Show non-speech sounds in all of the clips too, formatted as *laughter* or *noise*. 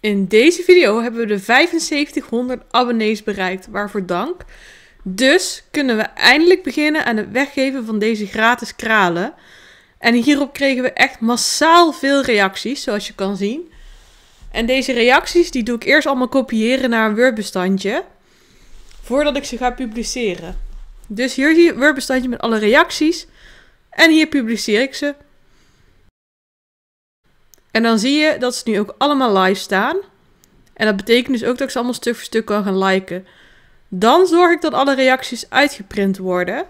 In deze video hebben we de 7500 abonnees bereikt, waarvoor dank. Dus kunnen we eindelijk beginnen aan het weggeven van deze gratis kralen. En hierop kregen we echt massaal veel reacties, zoals je kan zien. En deze reacties die doe ik eerst allemaal kopiëren naar een Word-bestandje. Voordat ik ze ga publiceren. Dus hier zie je het Word-bestandje met alle reacties. En hier publiceer ik ze. En dan zie je dat ze nu ook allemaal live staan. En dat betekent dus ook dat ik ze allemaal stuk voor stuk kan gaan liken. Dan zorg ik dat alle reacties uitgeprint worden.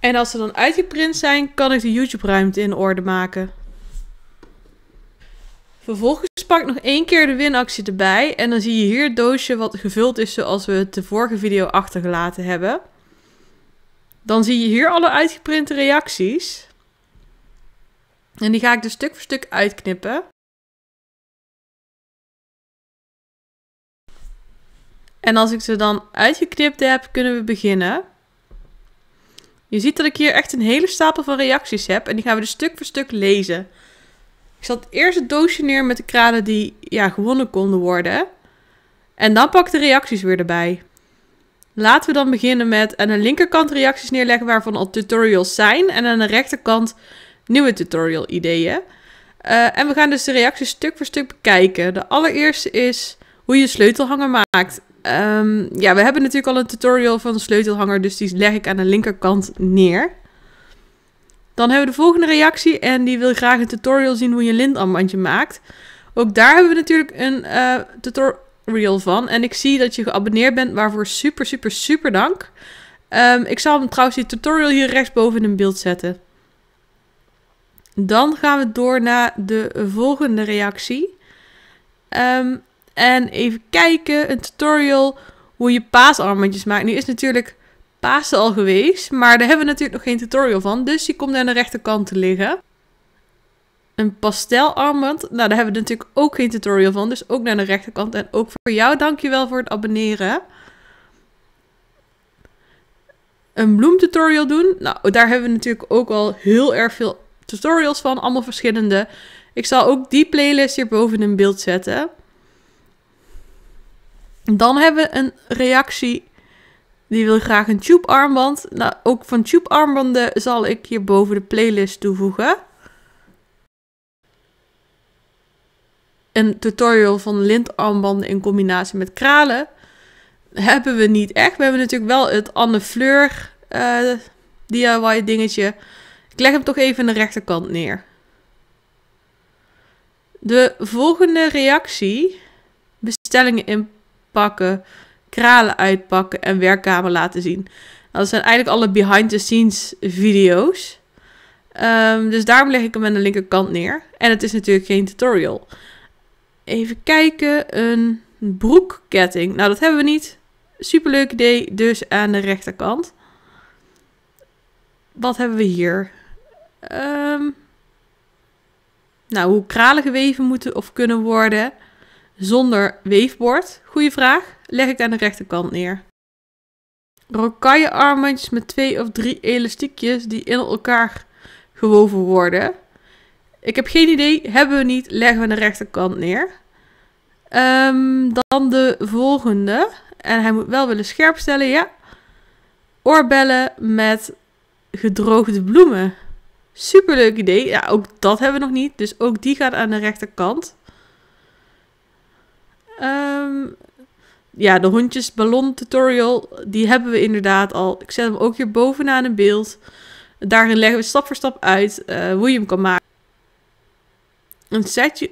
En als ze dan uitgeprint zijn, kan ik de YouTube-ruimte in orde maken. Vervolgens pak ik nog één keer de winactie erbij. En dan zie je hier het doosje wat gevuld is zoals we het de vorige video achtergelaten hebben. Dan zie je hier alle uitgeprinte reacties. En die ga ik dus stuk voor stuk uitknippen. En als ik ze dan uitgeknipt heb, kunnen we beginnen. Je ziet dat ik hier echt een hele stapel van reacties heb. En die gaan we dus stuk voor stuk lezen. Ik zat eerst het doosje neer met de kralen die ja, gewonnen konden worden. En dan pak ik de reacties weer erbij. Laten we dan beginnen met aan de linkerkant reacties neerleggen waarvan al tutorials zijn. En aan de rechterkant nieuwe tutorial ideeën. Eh, en we gaan dus de reacties stuk voor stuk bekijken. De allereerste is hoe je sleutelhanger maakt. Ehm, ja, we hebben natuurlijk al een tutorial van de sleutelhanger, dus die leg ik aan de linkerkant neer. Dan hebben we de volgende reactie en die wil graag een tutorial zien hoe je een lintarmbandje maakt. Ook daar hebben we natuurlijk een eh, tutorial van. En ik zie dat je geabonneerd bent, waarvoor super, super, super dank. Ehm, ik zal trouwens die tutorial hier rechtsboven in beeld zetten. Dan gaan we door naar de volgende reactie. Ehm, en even kijken, een tutorial hoe je paasarmbandjes maakt. Nu is natuurlijk Pasen al geweest, maar daar hebben we natuurlijk nog geen tutorial van. Dus die komt aan de rechterkant te liggen. Een pastelarmband, nou daar hebben we natuurlijk ook geen tutorial van. Dus ook naar de rechterkant. En ook voor jou, dankjewel voor het abonneren. Een bloemtutorial doen, nou daar hebben we natuurlijk ook al heel erg veel tutorials van, allemaal verschillende. Ik zal ook die playlist hierboven in beeld zetten. Dan hebben we een reactie. Die wil graag een tube armband. Nou, ook van tube armbanden zal ik hierboven de playlist toevoegen. Een tutorial van lintarmbanden in combinatie met kralen hebben we niet echt. We hebben natuurlijk wel het Anne Fleur eh, DIY dingetje. Ik leg hem toch even aan de rechterkant neer. De volgende reactie: bestellingen inpakken, kralen uitpakken en werkkamer laten zien. dat zijn eigenlijk alle behind the scenes video's. Ehm, dus daarom leg ik hem aan de linkerkant neer. En het is natuurlijk geen tutorial. Even kijken, een broekketting. Nou, dat hebben we niet. Superleuk idee, dus aan de rechterkant. Wat hebben we hier? Ehm, nou, hoe kralen geweven moeten of kunnen worden zonder weefbord? Goeie vraag. Leg ik aan de rechterkant neer. Rocaille-armbandjes met twee of drie elastiekjes die in elkaar gewoven worden. Ik heb geen idee. Hebben we niet. Leggen we aan de rechterkant neer. Ehm, dan de volgende. En hij moet wel willen scherpstellen, ja. Oorbellen met gedroogde bloemen. Superleuk idee. Ja, ook dat hebben we nog niet. Dus ook die gaat aan de rechterkant. Ehm, ja, de hondjesballon tutorial, die hebben we inderdaad al. Ik zet hem ook hier bovenaan in beeld. Daarin leggen we stap voor stap uit eh, hoe je hem kan maken. Een setje,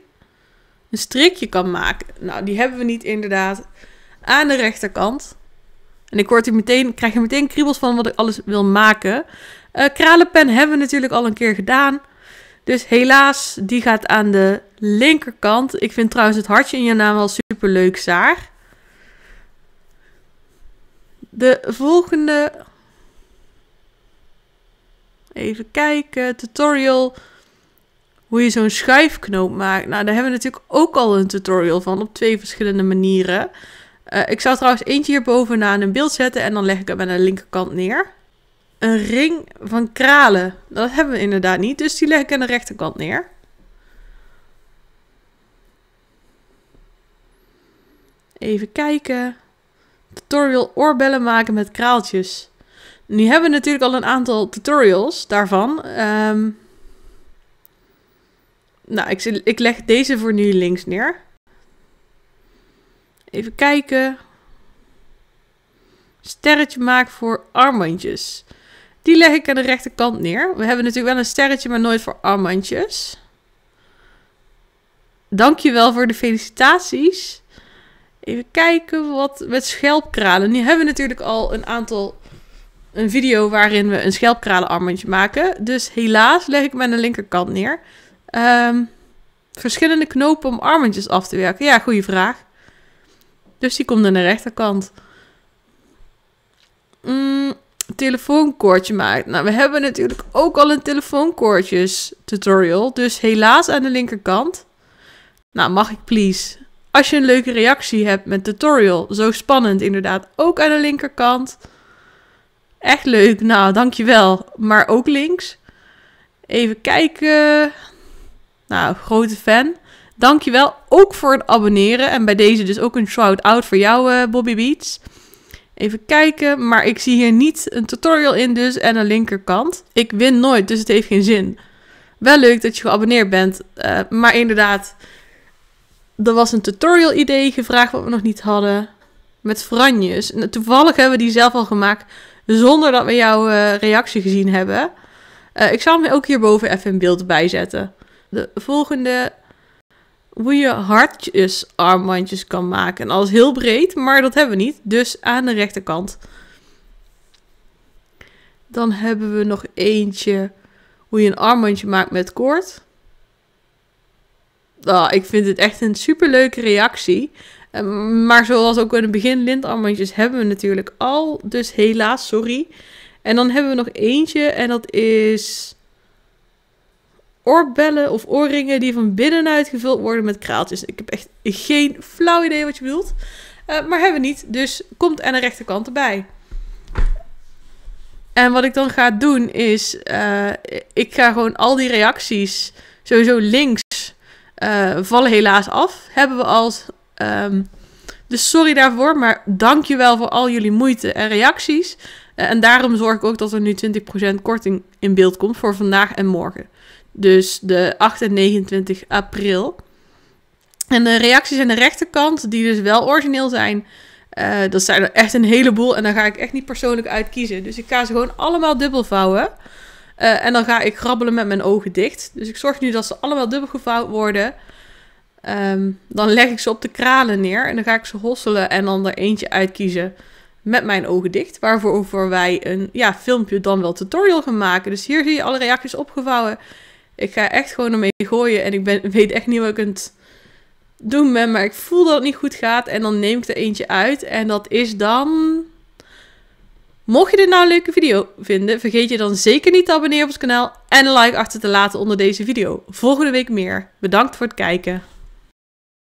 een strikje kan maken. Nou, die hebben we niet inderdaad. Aan de rechterkant. En ik word er meteen, krijg er meteen kriebels van wat ik alles wil maken. Uh, kralenpen hebben we natuurlijk al een keer gedaan. Dus helaas, die gaat aan de linkerkant. Ik vind trouwens het hartje in je naam wel super leuk, zaar. De volgende. Even kijken. Tutorial. Hoe je zo'n schuifknoop maakt. Nou, daar hebben we natuurlijk ook al een tutorial van. Op twee verschillende manieren. Eh, ik zou trouwens eentje hier bovenaan een beeld zetten en dan leg ik hem aan de linkerkant neer. Een ring van kralen. Dat hebben we inderdaad niet, dus die leg ik aan de rechterkant neer. Even kijken. Tutorial oorbellen maken met kraaltjes. Nu hebben we natuurlijk al een aantal tutorials daarvan. Ehm, nou, ik, ik leg deze voor nu links neer. Even kijken. Sterretje maak voor armbandjes. Die leg ik aan de rechterkant neer. We hebben natuurlijk wel een sterretje, maar nooit voor armbandjes. Dankjewel voor de felicitaties. Even kijken wat met schelpkralen. Nu hebben we natuurlijk al een aantal... Een video waarin we een schelpkralen schelpkralenarmbandje maken. Dus helaas leg ik hem de linkerkant neer. Ehm, verschillende knopen om armbandjes af te werken. Ja, goede vraag. Dus die komt aan de rechterkant. Mm, telefoonkoordje maakt. Nou, we hebben natuurlijk ook al een telefoonkoordjes tutorial. Dus helaas aan de linkerkant. Nou, mag ik please. Als je een leuke reactie hebt met tutorial. Zo spannend inderdaad. Ook aan de linkerkant. Echt leuk. Nou, dankjewel. Maar ook links. Even kijken. Nou, grote fan. Dankjewel ook voor het abonneren. En bij deze dus ook een shout-out voor jou, eh, Bobby Beats. Even kijken, maar ik zie hier niet een tutorial in dus en een linkerkant. Ik win nooit, dus het heeft geen zin. Wel leuk dat je geabonneerd bent, eh, maar inderdaad, er was een tutorial idee gevraagd wat we nog niet hadden. Met franjes. En nou, toevallig hebben we die zelf al gemaakt zonder dat we jouw eh, reactie gezien hebben. ik zal me ook hierboven even in beeld bijzetten. De volgende hoe je hartjes armbandjes kan maken. En alles heel breed, maar dat hebben we niet. Dus aan de rechterkant. Dan hebben we nog eentje hoe je een armbandje maakt met koord. Oh, ik vind het echt een superleuke reactie. Ehm, maar zoals ook in het begin, lintarmbandjes hebben we natuurlijk al. Dus helaas, sorry. En dan hebben we nog eentje en dat is oorbellen of oorringen die van binnenuit gevuld worden met kraaltjes. Ik heb echt geen flauw idee wat je bedoelt. Eh, maar hebben we niet, dus komt aan de rechterkant erbij. En wat ik dan ga doen is, eh, ik ga gewoon al die reacties, sowieso links, eh, vallen helaas af. Hebben we als, ehm, dus sorry daarvoor, maar dankjewel voor al jullie moeite en reacties. en daarom zorg ik ook dat er nu 20% korting in beeld komt voor vandaag en morgen. Dus de 8 en 29 april. En de reacties aan de rechterkant, die dus wel origineel zijn, eh, dat zijn er echt een heleboel. En daar ga ik echt niet persoonlijk uitkiezen Dus ik ga ze gewoon allemaal dubbel vouwen. Eh, en dan ga ik grabbelen met mijn ogen dicht. Dus ik zorg nu dat ze allemaal dubbel gevouwd worden. Ehm, dan leg ik ze op de kralen neer en dan ga ik ze hosselen en dan er eentje uitkiezen met mijn ogen dicht. Waarvoor wij een ja, filmpje dan wel tutorial gaan maken. Dus hier zie je alle reacties opgevouwen. Ik ga echt gewoon ermee gooien. En ik ben, *laughs* weet echt niet wat ik aan het doen ben. Maar ik voel dat het niet goed gaat. En dan neem ik er eentje uit. En dat is dan... Mocht je dit nou een leuke video vinden, vergeet je dan zeker niet te abonneren op ons kanaal en een like achter te laten onder deze video. Volgende week meer. Bedankt voor het kijken.